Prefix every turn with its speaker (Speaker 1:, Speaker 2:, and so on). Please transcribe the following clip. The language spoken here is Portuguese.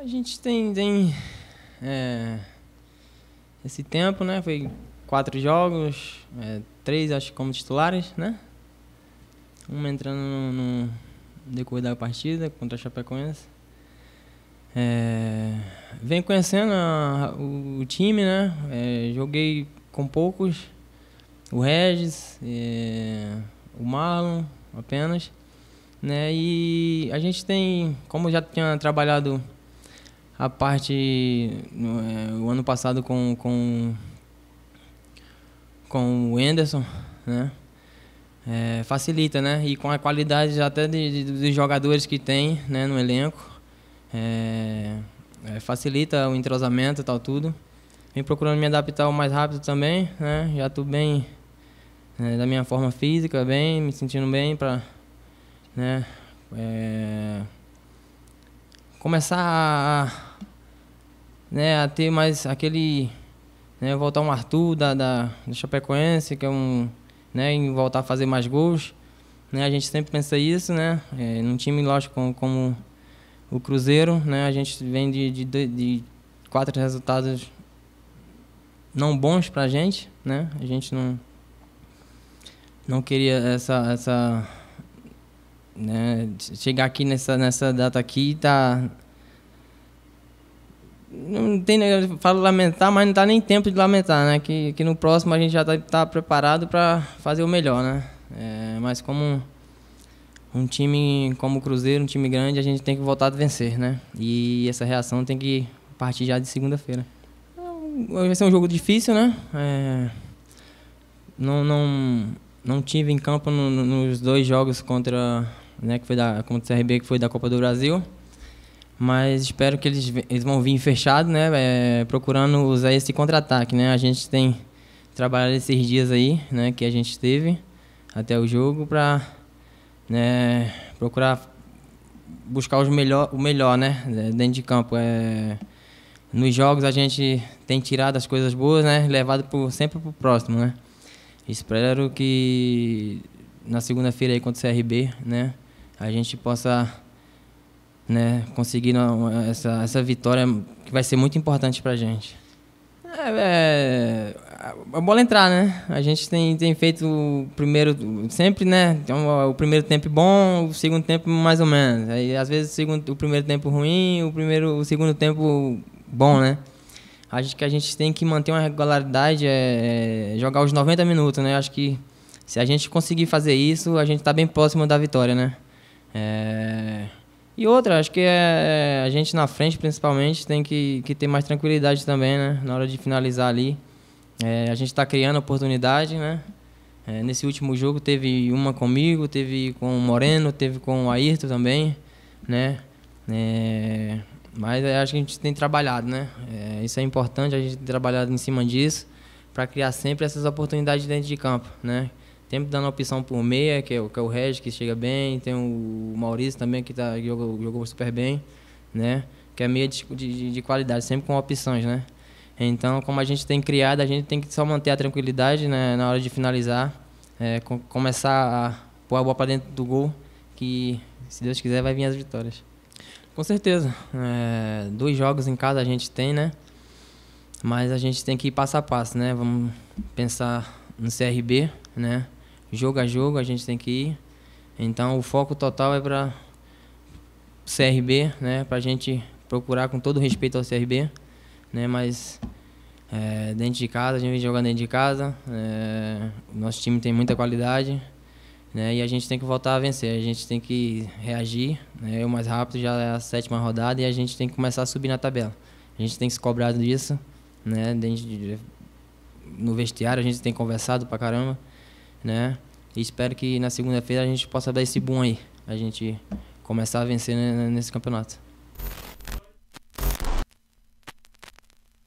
Speaker 1: A gente tem, tem é, esse tempo, né? Foi quatro jogos, é, três acho como titulares, né? Uma entrando no, no decorrer da partida contra a Chapecoense. É, vem conhecendo a, o, o, time, né? É, joguei com poucos, o Regis, é, o Marlon apenas, né? E a gente tem, como já tinha trabalhado a parte é, o ano passado com com com o Anderson, né? É, facilita, né? E com a qualidade até de, de, dos jogadores que tem, né, no elenco, é, é, facilita o entrosamento, e tal tudo. vem procurando me adaptar o mais rápido também, né? Já tô bem né, da minha forma física, bem, me sentindo bem para, né? É, começar a né, a ter mais aquele né, voltar um Arthur da, da, da Chapecoense, que é um, né, em voltar a fazer mais gols. Né, a gente sempre pensa isso, né, é, num time, lógico, como, como, o Cruzeiro, né, a gente vem de, de, de quatro resultados não bons pra gente, né, a gente não, não queria essa, essa né, chegar aqui nessa, nessa data aqui e tá não tem, eu falo lamentar, mas não dá tá nem tempo de lamentar, né? Que, que no próximo a gente já está tá preparado para fazer o melhor, né? É, mas como um time como o Cruzeiro, um time grande, a gente tem que voltar a vencer, né? E essa reação tem que partir já de segunda-feira. Então, vai ser um jogo difícil, né? É, não, não, não tive em campo no, no, nos dois jogos contra, né, que foi da, contra o CRB, que foi da Copa do Brasil mas espero que eles, eles vão vir fechado, né? É, procurando usar é esse contra-ataque, né? A gente tem trabalhado esses dias aí, né? Que a gente teve até o jogo para né, procurar buscar os melhor, o melhor, né? É, dentro de campo. É, nos jogos a gente tem tirado as coisas boas, né? Levado por, sempre para o próximo, né? Espero que na segunda-feira aí contra o CRB, né? A gente possa né? Conseguindo eh, essa, essa vitória que vai ser muito importante para a gente. É, é, a bola entrar, né? A gente tem, tem feito o primeiro, sempre, né? Então, o primeiro tempo bom, o segundo tempo mais ou menos. Aí, às vezes, o, segundo, o primeiro tempo ruim, o, primeiro, o segundo tempo bom, né? Acho que a gente tem que manter uma regularidade, é, é, jogar os 90 minutos, né? Acho que se a gente conseguir fazer isso, a gente está bem próximo da vitória, né? É e outra, acho que é, é, a gente na frente, principalmente, tem que, que ter mais tranquilidade também, né? Na hora de finalizar ali. É, a gente está criando oportunidade, né? É, nesse último jogo teve uma comigo, teve com o Moreno, teve com o Ayrton também, né? É, mas é, acho que a gente tem trabalhado, né? É, isso é importante, a gente tem trabalhado em cima disso para criar sempre essas oportunidades dentro de campo, né? Sempre dando opção por Meia, que é o, que é o Regis, que chega bem. Tem o Maurício também, que, tá, jogou, jogou, super bem, né? Que é meia de, de, de qualidade, sempre com opções, né? Então, como a gente tem criado, a gente tem que só manter a tranquilidade né, na hora de finalizar, é, com, começar a pôr a bola para dentro do gol, que se Deus quiser vai vir as vitórias. Com certeza, é, dois jogos em casa a gente tem, né? Mas a gente tem que ir passo a passo, né? Vamos pensar no CRB, né? jogo a jogo a gente tem que ir. Então o foco total é para CRB, né? Para a gente procurar com todo respeito ao CRB, né? Mas é, dentro de casa, a gente vem jogando dentro de casa. É, nosso time tem muita qualidade. Né, e a gente tem que voltar a vencer, a gente tem que reagir. Né, o mais rápido já é a sétima rodada e a gente tem que começar a subir na tabela. A gente tem que se cobrar disso. Né, dentro de, no vestiário a gente tem conversado para caramba né? E espero que na segunda-feira a gente possa dar esse boom aí. A gente começar a vencer né, nesse campeonato.